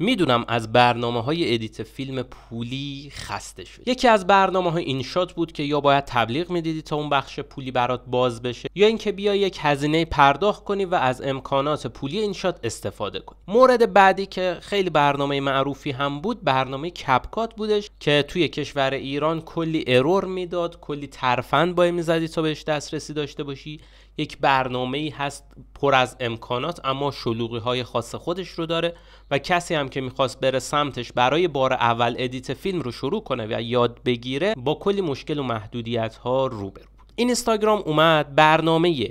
میدونم از برنامه های ادیت فیلم پولی خسته شد یکی از برنامه های این شات بود که یا باید تبلیغ میدیدی تا اون بخش پولی برات باز بشه یا اینکه بیا یک هزینه پرداخت کنی و از امکانات پولی این شات استفاده کنی مورد بعدی که خیلی برنامه معروفی هم بود برنامه کپکات بودش که توی کشور ایران کلی ارور میداد کلی ترفند با میزدی تا بهش دسترسی داشته باشی یک برنامه ای هست پر از امکانات اما شلوغی های خاص خودش رو داره و کسی هم که میخواست بره سمتش برای بار اول ادیت فیلم رو شروع کنه و یاد بگیره با کلی مشکل و محدودیت ها روبرو بود این اینستاگرام اومد برنامه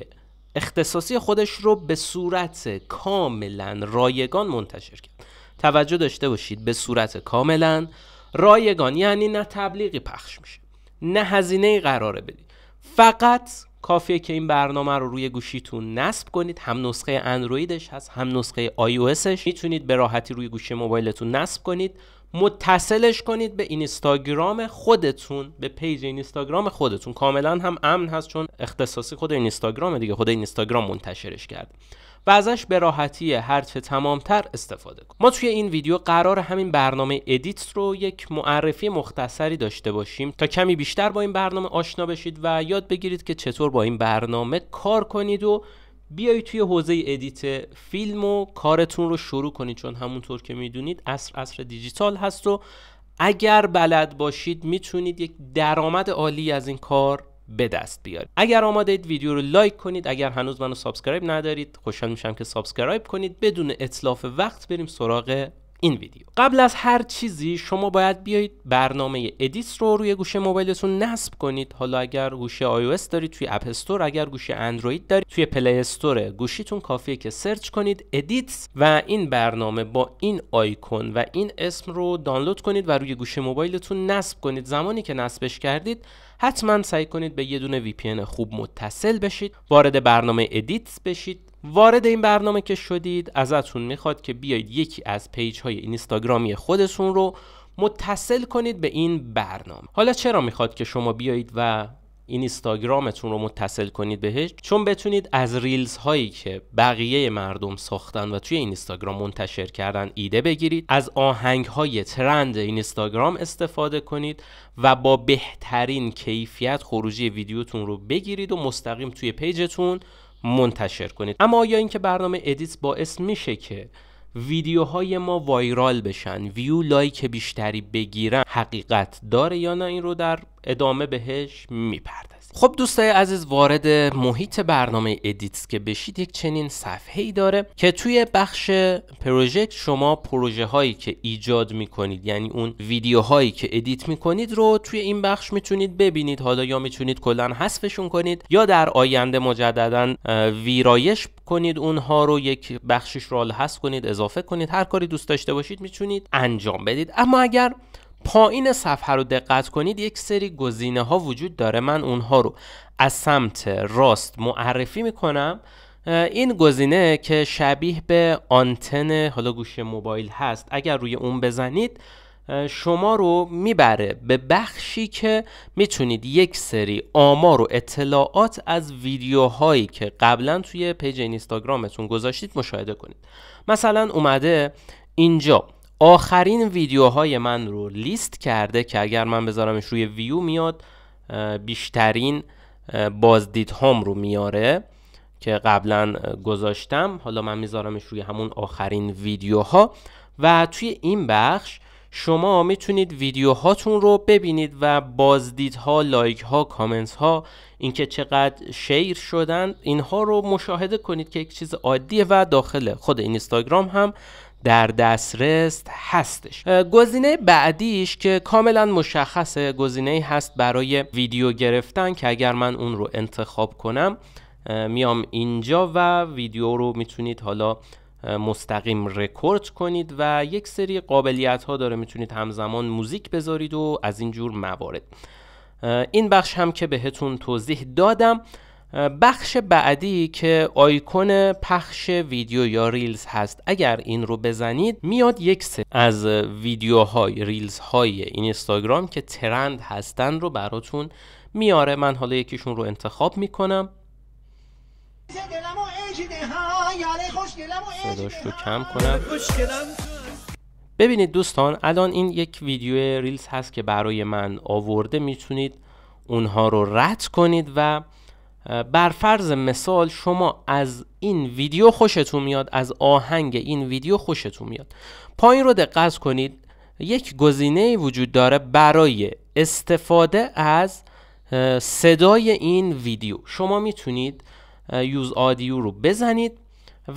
اختصاصی خودش رو به صورت کاملا رایگان منتشر کرد توجه داشته باشید به صورت کاملا رایگان یعنی نه تبلیغی پخش میشه نه هزینه قراره بدی فقط کافیه که این برنامه رو روی گوشیتون نصب کنید هم نسخه اندرویدش هست هم نسخه آی میتونید به راحتی روی گوشی موبایلتون نصب کنید متصلش کنید به اینستاگرام خودتون به پیج اینستاگرام خودتون کاملا هم امن هست چون اختصاصی خود اینستاگرام دیگه خود اینستاگرام منتشرش کرد و ازش به راحتی هرچه تمامتر استفاده کنید. ما توی این ویدیو قرار همین برنامه ادیت رو یک معرفی مختصری داشته باشیم تا کمی بیشتر با این برنامه آشنا بشید و یاد بگیرید که چطور با این برنامه کار کنید و بیایید توی حوزه ادیت فیلم و کارتون رو شروع کنید چون همونطور که میدونید اصر اصر دیجیتال هست و اگر بلد باشید میتونید یک درآمد عالی از این کار به دست بیارید اگر آماده ویدیو رو لایک کنید اگر هنوز منو سابسکرایب ندارید خوشحال میشم که سابسکرایب کنید بدون اطلاف وقت بریم سراغ این ویدیو قبل از هر چیزی شما باید بیایید برنامه ادیس رو روی گوشه موبایلتون نصب کنید حالا اگر گوشه iOS دارید توی اپ استور اگر گوشه اندروید دارید توی پلی استور گوشیتون کافیه که سرچ کنید ادیتس و این برنامه با این آیکون و این اسم رو دانلود کنید و روی گوشه موبایلتون نصب کنید زمانی که نصبش کردید حتما سعی کنید به یه دونه VPN خوب متصل بشید وارد برنامه ادیتس بشید وارد این برنامه که شدید ازتون میخواد که بیایید یکی از پیج های اینستاگرامی خودتون رو متصل کنید به این برنامه حالا چرا میخواد که شما بیایید و اینستاگرامتون رو متصل کنید بهش چون بتونید از ریلز هایی که بقیه مردم ساختن و توی اینستاگرام منتشر کردن ایده بگیرید از آهنگ های ترند اینستاگرام استفاده کنید و با بهترین کیفیت خروجی ویدیوتون رو بگیرید و مستقیم توی پیجتون منتشر کنید اما آیا اینکه برنامه ادیت باعث میشه که ویدیوهای ما وایرال بشن ویو لایک بیشتری بگیرن حقیقت داره یا نه این رو در ادامه بهش میپردازیم خب دوستای عزیز وارد محیط برنامه ادیتس که بشید یک چنین صفحه ای داره که توی بخش پروژکت شما پروژه هایی که ایجاد میکنید یعنی اون ویدیوهایی که ادیت میکنید رو توی این بخش میتونید ببینید حالا یا میتونید کلا حذفشون کنید یا در آینده مجددا ویرایش کنید اونها رو یک بخشش رو هست کنید اضافه کنید هر کاری دوست داشته باشید میتونید انجام بدید اما اگر پایین صفحه رو دقت کنید یک سری گزینه ها وجود داره من اونها رو از سمت راست معرفی میکنم این گزینه که شبیه به آنتن حالا گوشی موبایل هست اگر روی اون بزنید شما رو میبره به بخشی که میتونید یک سری آمار و اطلاعات از ویدیوهایی که قبلا توی پیج اینستاگرامتون گذاشتید مشاهده کنید مثلا اومده اینجا آخرین ویدیوهای من رو لیست کرده که اگر من بذارمش روی ویو میاد بیشترین بازدید هام رو میاره که قبلا گذاشتم حالا من میذارمش روی همون آخرین ویدیوها و توی این بخش شما میتونید ویدیوهاتون رو ببینید و بازدیدها، لایک ها، کامنت ها، اینکه چقدر شیر شدن اینها رو مشاهده کنید که یک چیز عادیه و داخل خود اینستاگرام هم در دسترس هستش گزینه بعدیش که کاملا مشخص گزینه هست برای ویدیو گرفتن که اگر من اون رو انتخاب کنم میام اینجا و ویدیو رو میتونید حالا مستقیم رکورد کنید و یک سری قابلیت ها داره میتونید همزمان موزیک بذارید و از این جور موارد این بخش هم که بهتون توضیح دادم بخش بعدی که آیکون پخش ویدیو یا ریلز هست اگر این رو بزنید میاد یک سری از ویدیوهای ریلز های این اینستاگرام که ترند هستن رو براتون میاره من حالا یکیشون رو انتخاب میکنم صداش رو کم کنم ببینید دوستان الان این یک ویدیو ریلز هست که برای من آورده میتونید اونها رو رد کنید و بر فرض مثال شما از این ویدیو خوشتون میاد از آهنگ این ویدیو خوشتون میاد پایین رو دقت کنید یک گزینه وجود داره برای استفاده از صدای این ویدیو شما میتونید یوز آدیو رو بزنید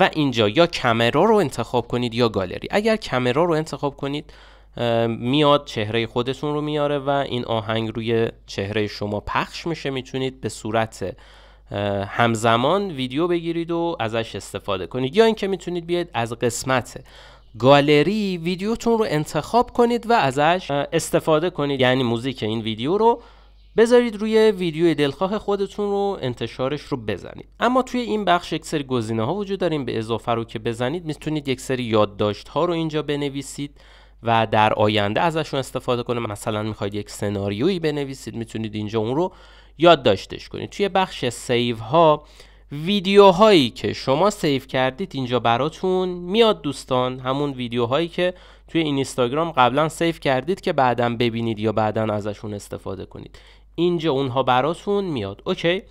و اینجا یا کمرا رو انتخاب کنید یا گالری اگر کمرا رو انتخاب کنید میاد چهره خودتون رو میاره و این آهنگ روی چهره شما پخش میشه میتونید به صورت همزمان ویدیو بگیرید و ازش استفاده کنید یا اینکه میتونید بیاید از قسمت گالری ویدیوتون رو انتخاب کنید و ازش استفاده کنید یعنی موزیک این ویدیو رو بذارید روی ویدیو دلخواه خودتون رو انتشارش رو بزنید اما توی این بخش یک سری گزینه ها وجود داریم به اضافه رو که بزنید میتونید یک سری یادداشت ها رو اینجا بنویسید و در آینده ازشون استفاده کنید مثلا میخواید یک سناریویی بنویسید میتونید اینجا اون رو یادداشتش کنید توی بخش سیو ها ویدیوهایی که شما سیو کردید اینجا براتون میاد دوستان همون ویدیوهایی که توی این اینستاگرام قبلا سیو کردید که بعدا ببینید یا بعدا ازشون استفاده کنید اینجا اونها براتون میاد اوکی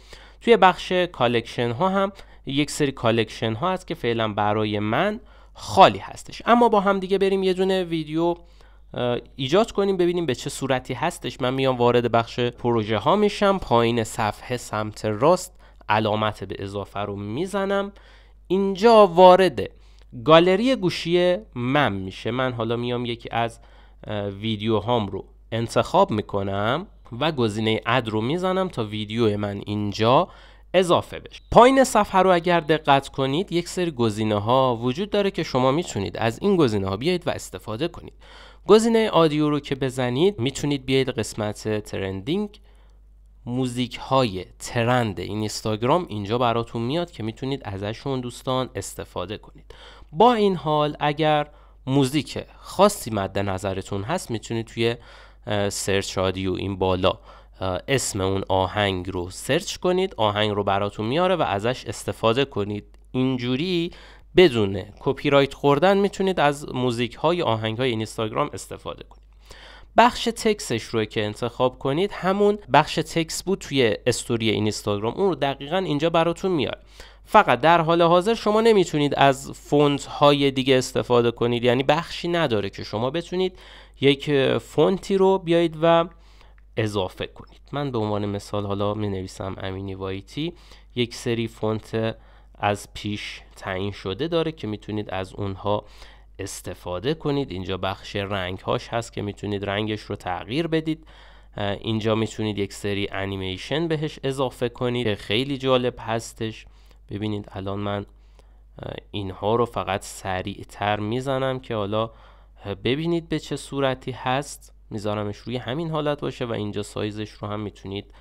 توی بخش کالکشن ها هم یک سری کالکشن ها هست که فعلا برای من خالی هستش اما با هم دیگه بریم یه دونه ویدیو ایجاد کنیم ببینیم به چه صورتی هستش من میام وارد بخش پروژه ها میشم پایین صفحه سمت راست علامت به اضافه رو میزنم اینجا وارد گالری گوشی من میشه من حالا میام یکی از ویدیو هام رو انتخاب میکنم و گزینه اد رو میزنم تا ویدیو من اینجا اضافه بشه پایین صفحه رو اگر دقت کنید یک سری گزینه ها وجود داره که شما میتونید از این گزینه ها بیایید و استفاده کنید گزینه آدیو رو که بزنید میتونید بیایید قسمت ترندینگ موزیک های ترند این اینستاگرام اینجا براتون میاد که میتونید ازشون دوستان استفاده کنید با این حال اگر موزیک خاصی مد نظرتون هست میتونید توی سرچ رادیو این بالا اسم اون آهنگ رو سرچ کنید آهنگ رو براتون میاره و ازش استفاده کنید اینجوری بدون کپی رایت خوردن میتونید از موزیک های آهنگ های اینستاگرام استفاده کنید بخش تکسش رو که انتخاب کنید همون بخش تکس بود توی استوری اینستاگرام اون رو دقیقا اینجا براتون میاره فقط در حال حاضر شما نمیتونید از فونت های دیگه استفاده کنید یعنی بخشی نداره که شما بتونید یک فونتی رو بیایید و اضافه کنید من به عنوان مثال حالا می نویسم امینی وایتی یک سری فونت از پیش تعیین شده داره که میتونید از اونها استفاده کنید اینجا بخش رنگ هاش هست که میتونید رنگش رو تغییر بدید اینجا میتونید یک سری انیمیشن بهش اضافه کنید خیلی جالب هستش ببینید الان من اینها رو فقط سریعتر میزنم که حالا ببینید به چه صورتی هست میذارمش روی همین حالت باشه و اینجا سایزش رو هم میتونید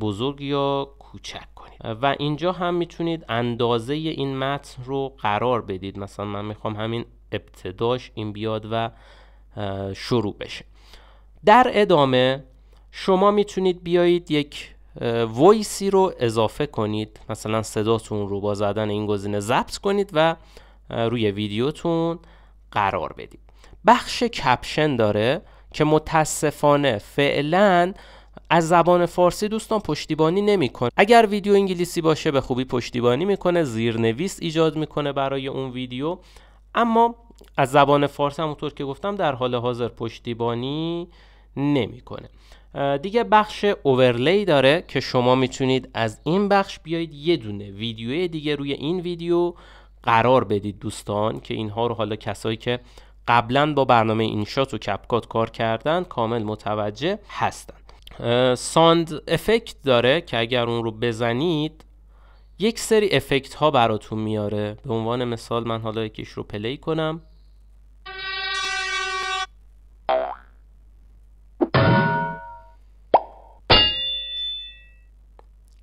بزرگ یا کوچک کنید و اینجا هم میتونید اندازه این متن رو قرار بدید مثلا من میخوام همین ابتداش این بیاد و شروع بشه در ادامه شما میتونید بیایید یک ویسی رو اضافه کنید مثلا صداتون رو با زدن این گزینه ضبط کنید و روی ویدیوتون قرار بدید بخش کپشن داره که متاسفانه فعلا از زبان فارسی دوستان پشتیبانی نمیکنه اگر ویدیو انگلیسی باشه به خوبی پشتیبانی میکنه زیرنویس ایجاد میکنه برای اون ویدیو اما از زبان فارسی همونطور که گفتم در حال حاضر پشتیبانی نمیکنه دیگه بخش اوورلی داره که شما میتونید از این بخش بیایید یه دونه ویدیو دیگه روی این ویدیو قرار بدید دوستان که اینها رو حالا کسایی که قبلا با برنامه اینشات و کپکات کار کردن کامل متوجه هستن ساند افکت داره که اگر اون رو بزنید یک سری افکت ها براتون میاره به عنوان مثال من حالا یکیش رو پلی کنم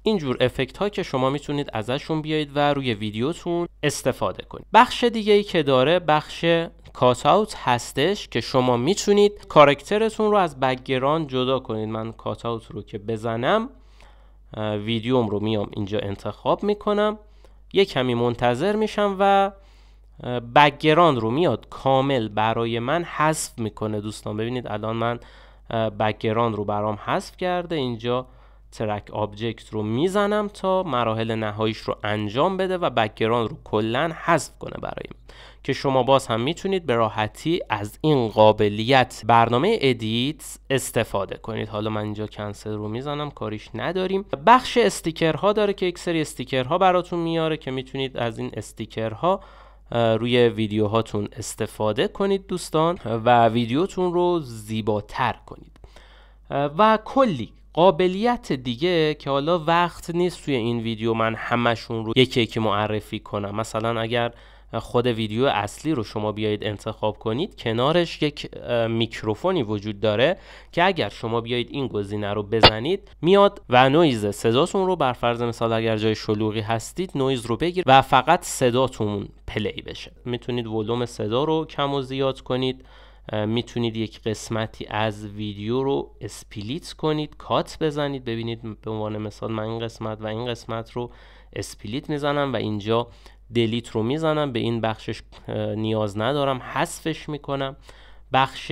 اینجور افکت ها که شما میتونید ازشون بیایید و روی ویدیوتون استفاده کنید بخش دیگه ای که داره بخش کات هستش که شما میتونید کارکترتون رو از بگیران جدا کنید من کات رو که بزنم ویدیوم رو میام اینجا انتخاب میکنم یه کمی منتظر میشم و بگیران رو میاد کامل برای من حذف میکنه دوستان ببینید الان من بگران رو برام حذف کرده اینجا ترک آبجکت رو میزنم تا مراحل نهاییش رو انجام بده و بکگراند رو کلا حذف کنه برای که شما باز هم میتونید به راحتی از این قابلیت برنامه ادیت استفاده کنید حالا من اینجا کنسل رو میزنم کاریش نداریم بخش استیکرها داره که یک سری استیکرها براتون میاره که میتونید از این استیکرها روی ویدیوهاتون استفاده کنید دوستان و ویدیوتون رو زیباتر کنید و کلی قابلیت دیگه که حالا وقت نیست توی این ویدیو من همشون رو یکی یکی معرفی کنم مثلا اگر خود ویدیو اصلی رو شما بیایید انتخاب کنید کنارش یک میکروفونی وجود داره که اگر شما بیایید این گزینه رو بزنید میاد و نویز صداتون رو بر فرض مثال اگر جای شلوغی هستید نویز رو بگیر و فقط صداتون پلی بشه میتونید ولوم صدا رو کم و زیاد کنید میتونید یک قسمتی از ویدیو رو اسپلیت کنید کات بزنید ببینید به عنوان مثال من این قسمت و این قسمت رو اسپلیت میزنم و اینجا دلیت رو میزنم به این بخشش نیاز ندارم حذفش میکنم بخش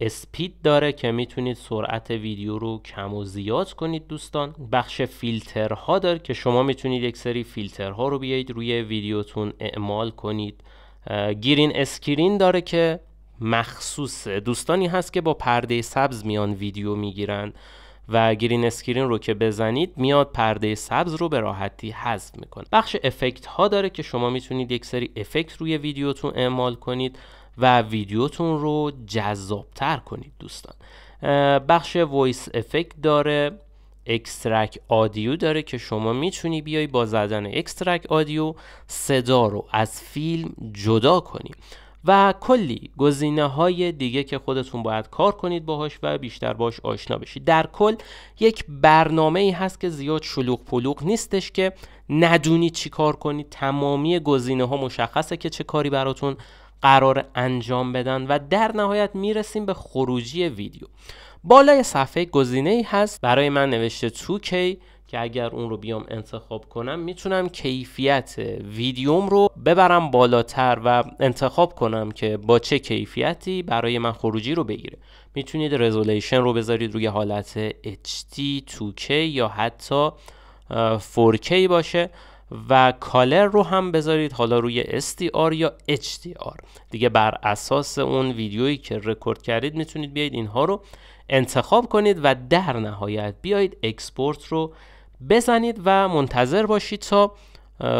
اسپید داره که میتونید سرعت ویدیو رو کم و زیاد کنید دوستان بخش فیلترها داره که شما میتونید یک سری فیلترها رو بیایید روی ویدیوتون اعمال کنید گیرین اسکرین داره که مخصوص دوستانی هست که با پرده سبز میان ویدیو میگیرن و گرین اسکرین رو که بزنید میاد پرده سبز رو به راحتی حذف میکنه بخش افکت ها داره که شما میتونید یک سری افکت روی ویدیوتون اعمال کنید و ویدیوتون رو جذابتر کنید دوستان بخش وایس افکت داره اکسترک آدیو داره که شما میتونی بیای با زدن اکسترک آدیو صدا رو از فیلم جدا کنی و کلی گزینه های دیگه که خودتون باید کار کنید باهاش و بیشتر باش آشنا بشید در کل یک برنامه ای هست که زیاد شلوغ پلوغ نیستش که ندونید چی کار کنید تمامی گزینه ها مشخصه که چه کاری براتون قرار انجام بدن و در نهایت میرسیم به خروجی ویدیو بالای صفحه گزینه ای هست برای من نوشته 2K که اگر اون رو بیام انتخاب کنم میتونم کیفیت ویدیوم رو ببرم بالاتر و انتخاب کنم که با چه کیفیتی برای من خروجی رو بگیره میتونید رزولیشن رو بذارید روی حالت HD 2K یا حتی 4K باشه و کالر رو هم بذارید حالا روی SDR یا HDR دیگه بر اساس اون ویدیویی که رکورد کردید میتونید بیاید اینها رو انتخاب کنید و در نهایت بیایید اکسپورت رو بزنید و منتظر باشید تا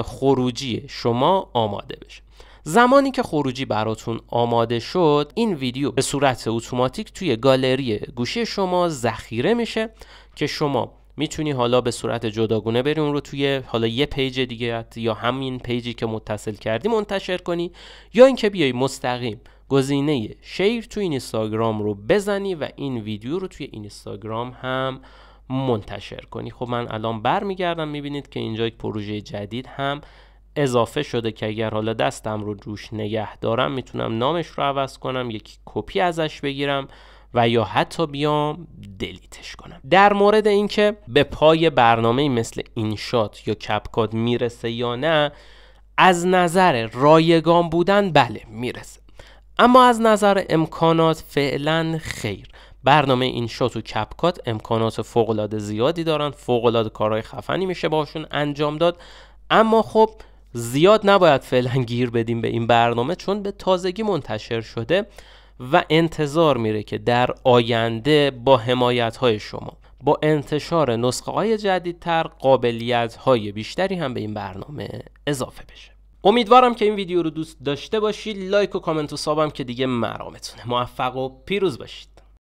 خروجی شما آماده بشه زمانی که خروجی براتون آماده شد این ویدیو به صورت اتوماتیک توی گالری گوشی شما ذخیره میشه که شما میتونی حالا به صورت جداگونه بری اون رو توی حالا یه پیج دیگه یا همین پیجی که متصل کردی منتشر کنی یا اینکه بیای مستقیم گزینه شیر توی اینستاگرام رو بزنی و این ویدیو رو توی اینستاگرام هم منتشر کنی خب من الان برمیگردم میبینید که اینجا یک پروژه جدید هم اضافه شده که اگر حالا دستم رو روش نگه دارم میتونم نامش رو عوض کنم یک کپی ازش بگیرم و یا حتی بیام دلیتش کنم در مورد اینکه به پای برنامه مثل اینشات یا کپکاد میرسه یا نه از نظر رایگان بودن بله میرسه اما از نظر امکانات فعلا خیر برنامه این شات و کپکات امکانات فوقالعاده زیادی دارن فوقالعاده کارهای خفنی میشه باشون انجام داد اما خب زیاد نباید فعلا گیر بدیم به این برنامه چون به تازگی منتشر شده و انتظار میره که در آینده با حمایت های شما با انتشار نسخه های جدیدتر قابلیت های بیشتری هم به این برنامه اضافه بشه امیدوارم که این ویدیو رو دوست داشته باشید لایک و کامنت و سابم که دیگه مرامتونه موفق و پیروز باشید